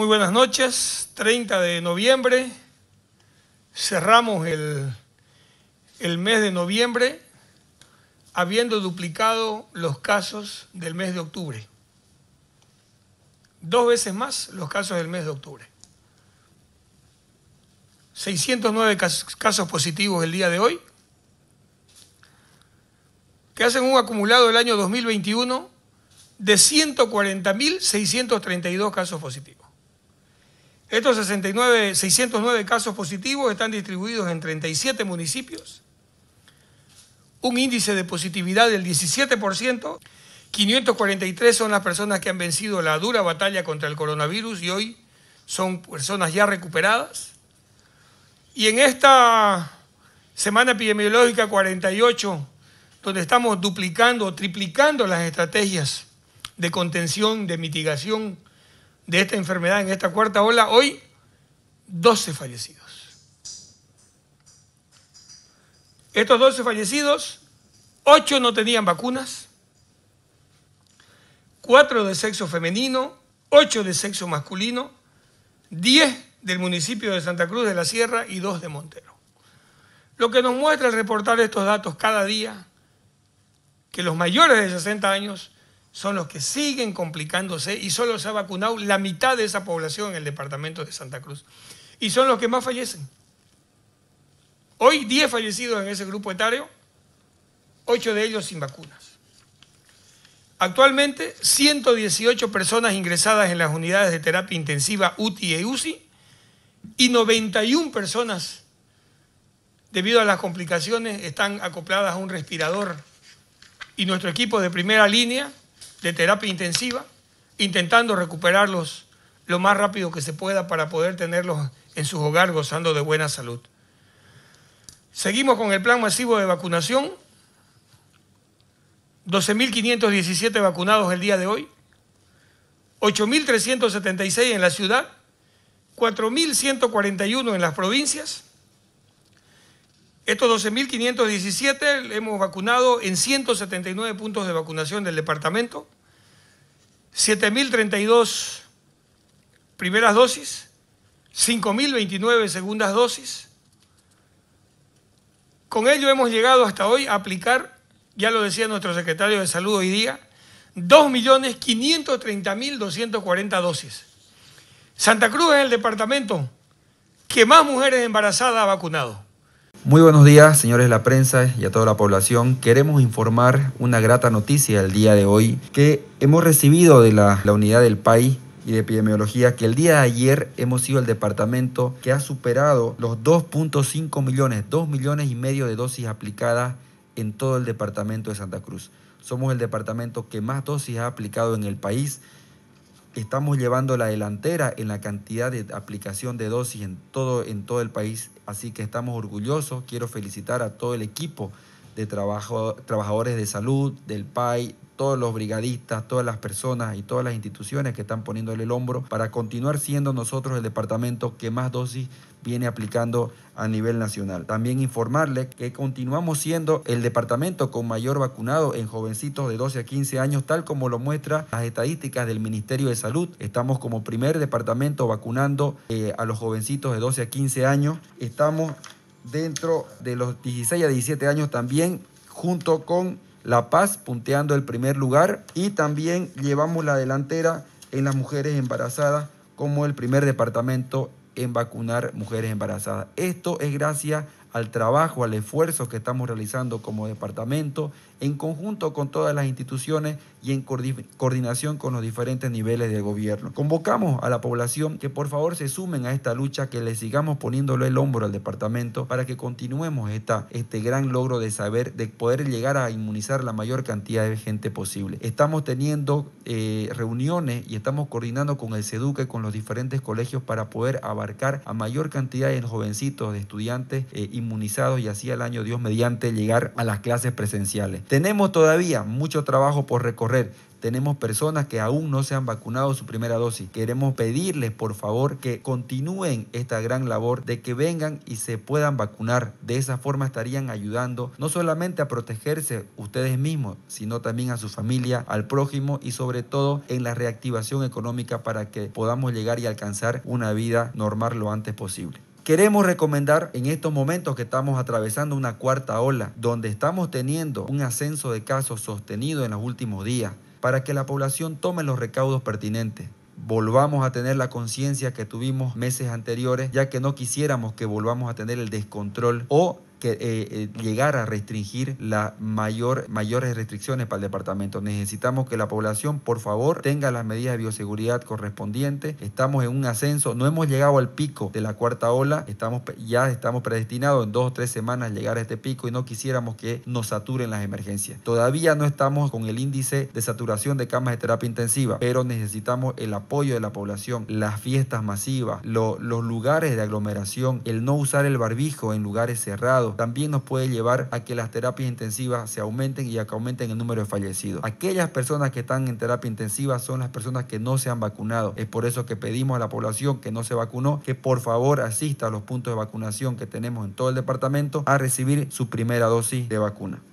Muy buenas noches, 30 de noviembre. Cerramos el, mes de noviembre habiendo duplicado los casos del mes de octubre. Dos veces más los casos del mes de octubre. 609 casos positivos el día de hoy, que hacen un acumulado del año 2021 de 140.632 casos positivos. Estos 69, 609 casos positivos están distribuidos en 37 municipios, un índice de positividad del 17%, 543 son las personas que han vencido la dura batalla contra el coronavirus y hoy son personas ya recuperadas. Y en esta semana epidemiológica 48, donde estamos duplicando o triplicando las estrategias de contención, de mitigación, de esta enfermedad en esta cuarta ola, hoy 12 fallecidos. Estos 12 fallecidos, 8 no tenían vacunas, 4 de sexo femenino, 8 de sexo masculino, 10 del municipio de Santa Cruz de la Sierra y 2 de Montero. Lo que nos muestra el reportar estos datos cada día, que los mayores de 60 años son los que siguen complicándose y solo se ha vacunado la mitad de esa población en el departamento de Santa Cruz. Y son los que más fallecen. Hoy 10 fallecidos en ese grupo etario, 8 de ellos sin vacunas. Actualmente 118 personas ingresadas en las unidades de terapia intensiva UTI e y UCI y 91 personas debido a las complicaciones están acopladas a un respirador y nuestro equipo de primera línea de terapia intensiva, intentando recuperarlos lo más rápido que se pueda para poder tenerlos en su hogar gozando de buena salud. Seguimos con el plan masivo de vacunación. 12.517 vacunados el día de hoy, 8.376 en la ciudad, 4.141 en las provincias, estos 12.517 hemos vacunado en 179 puntos de vacunación del departamento, 7.032 primeras dosis, 5.029 segundas dosis. Con ello hemos llegado hasta hoy a aplicar, ya lo decía nuestro secretario de Salud hoy día, 2.530.240 dosis. Santa Cruz es el departamento que más mujeres embarazadas ha vacunado. Muy buenos días, señores de la prensa y a toda la población. Queremos informar una grata noticia el día de hoy que hemos recibido de la, unidad del país y de epidemiología que el día de ayer hemos sido el departamento que ha superado los 2.5 millones, 2 millones y medio de dosis aplicadas en todo el departamento de Santa Cruz. Somos el departamento que más dosis ha aplicado en el país estamos llevando la delantera en la cantidad de aplicación de dosis en todo, en todo el país, así que estamos orgullosos. Quiero felicitar a todo el equipo de trabajo, trabajadores de salud, del PAI, todos los brigadistas, todas las personas y todas las instituciones que están poniéndole el hombro para continuar siendo nosotros el departamento que más dosis viene aplicando a nivel nacional. También informarle que continuamos siendo el departamento con mayor vacunado en jovencitos de 12 a 15 años, tal como lo muestra las estadísticas del Ministerio de Salud. Estamos como primer departamento vacunando eh, a los jovencitos de 12 a 15 años. Estamos dentro de los 16 a 17 años también, junto con la Paz punteando el primer lugar y también llevamos la delantera en las mujeres embarazadas como el primer departamento en vacunar mujeres embarazadas. Esto es gracias a al trabajo, al esfuerzo que estamos realizando como departamento, en conjunto con todas las instituciones y en coordinación con los diferentes niveles de gobierno. Convocamos a la población que por favor se sumen a esta lucha, que le sigamos poniéndole el hombro al departamento para que continuemos esta, este gran logro de saber, de poder llegar a inmunizar la mayor cantidad de gente posible. Estamos teniendo eh, reuniones y estamos coordinando con el y con los diferentes colegios para poder abarcar a mayor cantidad de jovencitos, de estudiantes eh, y inmunizados y así al año Dios mediante llegar a las clases presenciales. Tenemos todavía mucho trabajo por recorrer, tenemos personas que aún no se han vacunado su primera dosis. Queremos pedirles, por favor, que continúen esta gran labor de que vengan y se puedan vacunar. De esa forma estarían ayudando no solamente a protegerse ustedes mismos, sino también a su familia, al prójimo y sobre todo en la reactivación económica para que podamos llegar y alcanzar una vida normal lo antes posible. Queremos recomendar en estos momentos que estamos atravesando una cuarta ola, donde estamos teniendo un ascenso de casos sostenido en los últimos días, para que la población tome los recaudos pertinentes volvamos a tener la conciencia que tuvimos meses anteriores, ya que no quisiéramos que volvamos a tener el descontrol o que, eh, eh, llegar a restringir las mayor, mayores restricciones para el departamento. Necesitamos que la población, por favor, tenga las medidas de bioseguridad correspondientes. Estamos en un ascenso, no hemos llegado al pico de la cuarta ola, estamos, ya estamos predestinados en dos o tres semanas llegar a este pico y no quisiéramos que nos saturen las emergencias. Todavía no estamos con el índice de saturación de camas de terapia intensiva, pero necesitamos el apoyo de la población, las fiestas masivas, los lugares de aglomeración, el no usar el barbijo en lugares cerrados también nos puede llevar a que las terapias intensivas se aumenten y a que aumenten el número de fallecidos. Aquellas personas que están en terapia intensiva son las personas que no se han vacunado. Es por eso que pedimos a la población que no se vacunó que por favor asista a los puntos de vacunación que tenemos en todo el departamento a recibir su primera dosis de vacuna.